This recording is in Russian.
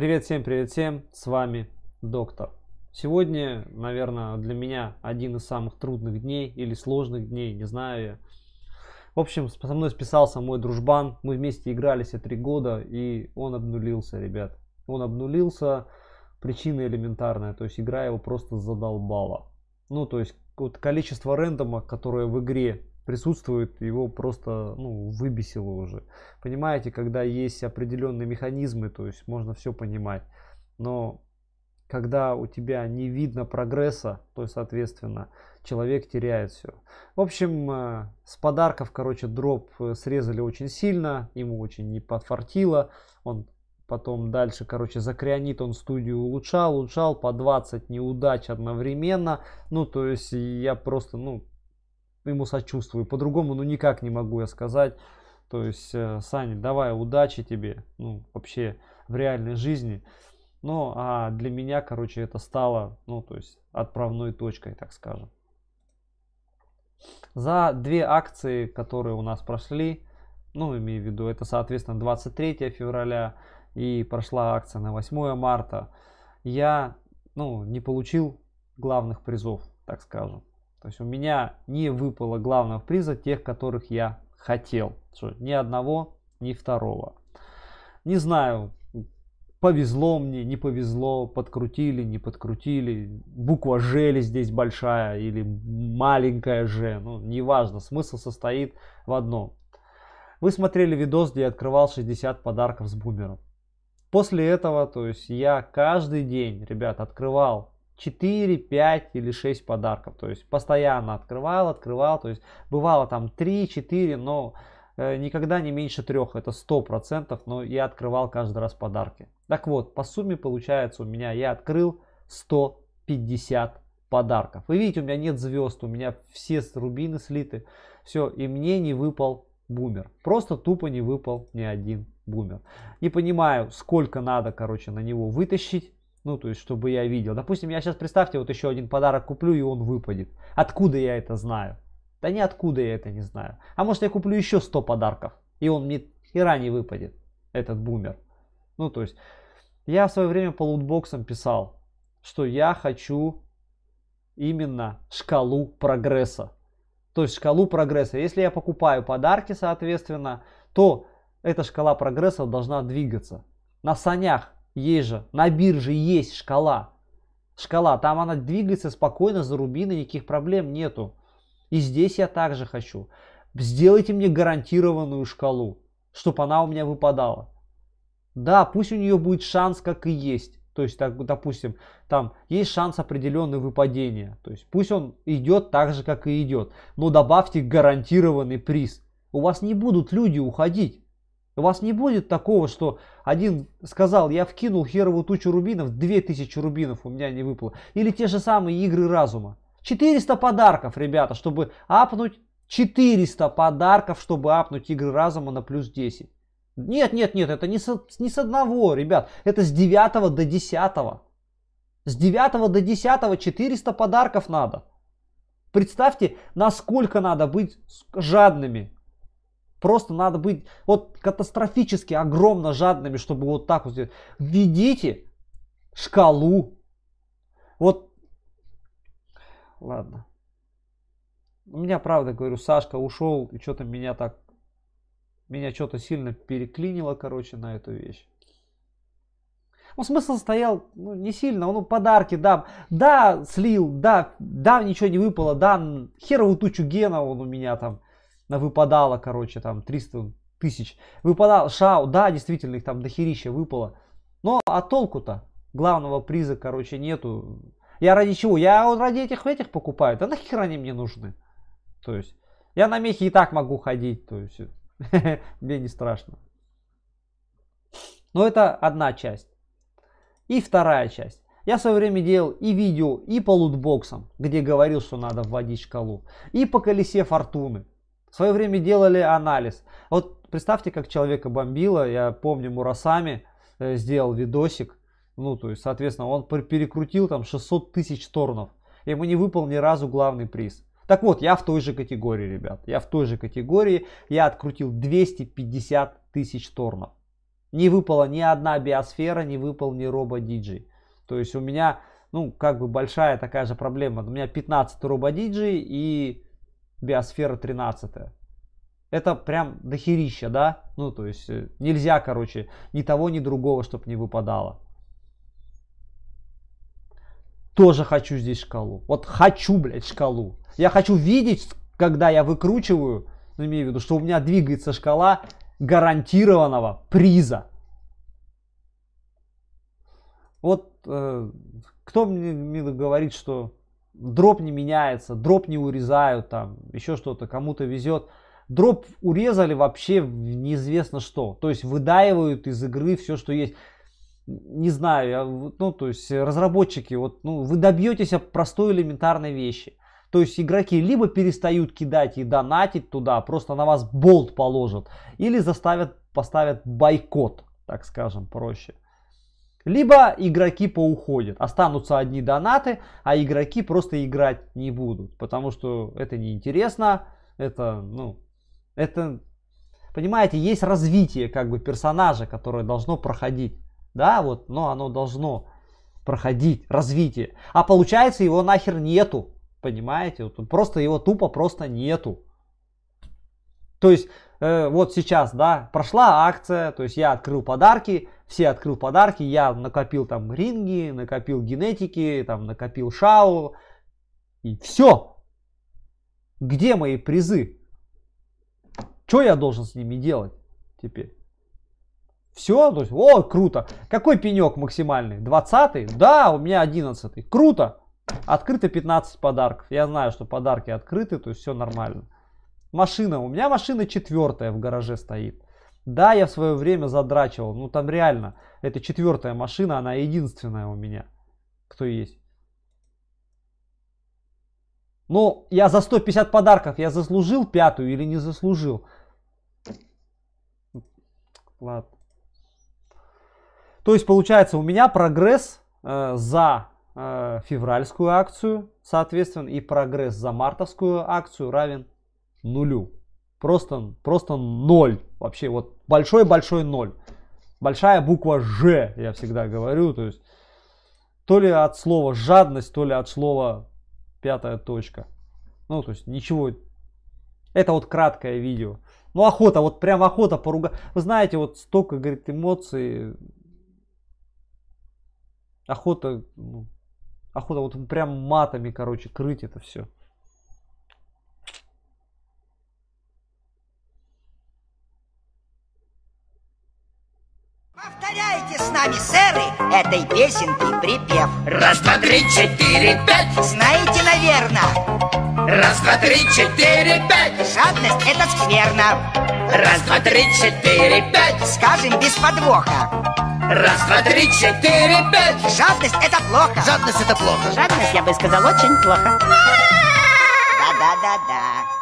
Привет всем, привет всем, с вами доктор. Сегодня, наверное, для меня один из самых трудных дней или сложных дней, не знаю я. В общем, со мной списался мой дружбан, мы вместе играли все три года, и он обнулился, ребят. Он обнулился, причина элементарная, то есть игра его просто задолбала. Ну, то есть, вот количество рендома, которое в игре присутствует, его просто ну, выбесило уже. Понимаете, когда есть определенные механизмы, то есть можно все понимать. Но когда у тебя не видно прогресса, то, соответственно, человек теряет все. В общем, э, с подарков, короче, дроп э, срезали очень сильно, ему очень не подфартило, он потом дальше, короче, за он студию улучшал, улучшал, по 20 неудач одновременно, ну, то есть я просто, ну, ему сочувствую. По-другому, ну, никак не могу я сказать. То есть, э, Саня, давай, удачи тебе, ну, вообще, в реальной жизни. Ну, а для меня, короче, это стало, ну, то есть, отправной точкой, так скажем. За две акции, которые у нас прошли, ну, имею в виду, это, соответственно, 23 февраля и прошла акция на 8 марта, я, ну, не получил главных призов, так скажем. То есть у меня не выпало главного приза тех, которых я хотел. Что, ни одного, ни второго. Не знаю, повезло мне, не повезло, подкрутили, не подкрутили, буква Ж ли здесь большая или маленькая Ж, ну неважно, смысл состоит в одном. Вы смотрели видос, где я открывал 60 подарков с бумером. После этого, то есть я каждый день, ребят, открывал 4, 5 или 6 подарков. То есть постоянно открывал, открывал. То есть бывало там 3, 4, но э, никогда не меньше трех, это сто процентов, но я открывал каждый раз подарки. Так вот, по сумме получается у меня, я открыл 150 подарков. Вы видите, у меня нет звезд, у меня все рубины слиты. Все, и мне не выпал бумер. Просто тупо не выпал ни один бумер. Не понимаю, сколько надо, короче, на него вытащить. Ну, то есть, чтобы я видел. Допустим, я сейчас, представьте, вот еще один подарок куплю, и он выпадет. Откуда я это знаю? Да ниоткуда я это не знаю. А может, я куплю еще 100 подарков, и он мне хера не выпадет, этот бумер. Ну, то есть, я в свое время по лутбоксам писал, что я хочу именно шкалу прогресса. То есть шкалу прогресса. Если я покупаю подарки, соответственно, то эта шкала прогресса должна двигаться. На санях есть же, на бирже есть шкала. Шкала, там она двигается спокойно за рубины, никаких проблем нету. И здесь я также хочу. Сделайте мне гарантированную шкалу, чтобы она у меня выпадала. Да, пусть у нее будет шанс, как и есть. То есть, так, допустим, там есть шанс определенного выпадения. То есть пусть он идет так же, как и идет. Но добавьте гарантированный приз. У вас не будут люди уходить. У вас не будет такого, что один сказал, я вкинул херовую тучу рубинов, 2000 рубинов у меня не выпало. Или те же самые игры разума. 400 подарков, ребята, чтобы апнуть 400 подарков, чтобы апнуть игры разума на плюс 10. Нет, нет, нет, это не с, не с одного, ребят. Это с 9 до 10. С 9 до 10 400 подарков надо. Представьте, насколько надо быть жадными Просто надо быть вот катастрофически огромно жадными, чтобы вот так вот сделать. Введите шкалу. Вот. Ладно. У меня, правда, говорю, Сашка ушел, и что-то меня так... Меня что-то сильно переклинило, короче, на эту вещь. Ну, смысл стоял ну, не сильно. Он ну, подарки, да, да, слил, да, да, ничего не выпало, да, херовую тучу гена он у меня там на выпадало, короче, там 300 тысяч. Выпадал шау, да, действительно, их там дохерища выпало. Но а толку-то? Главного приза, короче, нету. Я ради чего? Я вот ради этих этих покупаю. Да нахер они мне нужны? То есть, я на мехе и так могу ходить. То есть, мне не страшно. Но это одна часть. И вторая часть. Я в свое время делал и видео, и по лутбоксам, где говорил, что надо вводить шкалу, и по колесе фортуны, в свое время делали анализ. Вот представьте, как человека бомбило. Я помню, Мурасами э, сделал видосик. Ну, то есть, соответственно, он перекрутил там 600 тысяч торнов. Ему не выпал ни разу главный приз. Так вот, я в той же категории, ребят. Я в той же категории. Я открутил 250 тысяч торнов. Не выпала ни одна биосфера, не выпал ни рободиджей. То есть у меня, ну, как бы большая такая же проблема. У меня 15 рободиджей и биосфера 13. Это прям дохерища, да? Ну, то есть э, нельзя, короче, ни того, ни другого, чтобы не выпадало. Тоже хочу здесь шкалу. Вот хочу, блядь, шкалу. Я хочу видеть, когда я выкручиваю, ну, имею в виду, что у меня двигается шкала гарантированного приза. Вот э, кто мне, мне говорит, что дроп не меняется, дроп не урезают, там еще что-то, кому-то везет. Дроп урезали вообще неизвестно что. То есть выдаивают из игры все, что есть. Не знаю, я, ну то есть разработчики, вот, ну, вы добьетесь простой элементарной вещи. То есть игроки либо перестают кидать и донатить туда, а просто на вас болт положат, или заставят, поставят бойкот, так скажем, проще. Либо игроки поуходят, останутся одни донаты, а игроки просто играть не будут, потому что это неинтересно, это, ну, это, понимаете, есть развитие как бы персонажа, которое должно проходить, да, вот, но оно должно проходить, развитие, а получается его нахер нету, понимаете, вот, просто его тупо просто нету. То есть, э, вот сейчас, да, прошла акция, то есть я открыл подарки, все открыл подарки, я накопил там ринги, накопил генетики, там накопил шау, и все. Где мои призы? Что я должен с ними делать теперь? Все, то есть, о, круто. Какой пенек максимальный? 20? Да, у меня 11. Круто. Открыто 15 подарков. Я знаю, что подарки открыты, то есть все нормально. Машина. У меня машина четвертая в гараже стоит. Да, я в свое время задрачивал, ну там реально, это четвертая машина, она единственная у меня, кто есть. Ну, я за 150 подарков, я заслужил пятую или не заслужил? Ладно. То есть получается у меня прогресс э, за э, февральскую акцию, соответственно, и прогресс за мартовскую акцию равен нулю. Просто, просто ноль. Вообще вот большой-большой ноль. Большая буква Ж, я всегда говорю. То есть то ли от слова жадность, то ли от слова пятая точка. Ну, то есть ничего. Это вот краткое видео. Ну, охота, вот прям охота поругать. Вы знаете, вот столько, говорит, эмоций. Охота, ну, охота вот прям матами, короче, крыть это все. Пойте с нами, сэры, этой песенки припев. Раз, два, три, четыре, пять. Знаете, наверное. Раз, два, три, четыре, пять. Жадность – это скверно. Раз, два, три, четыре, пять. Скажем без подвоха. Раз, два, три, четыре, пять. Жадность – это плохо. Жадность – это плохо. Жадность, я бы сказал, очень плохо. Да-да-да-да.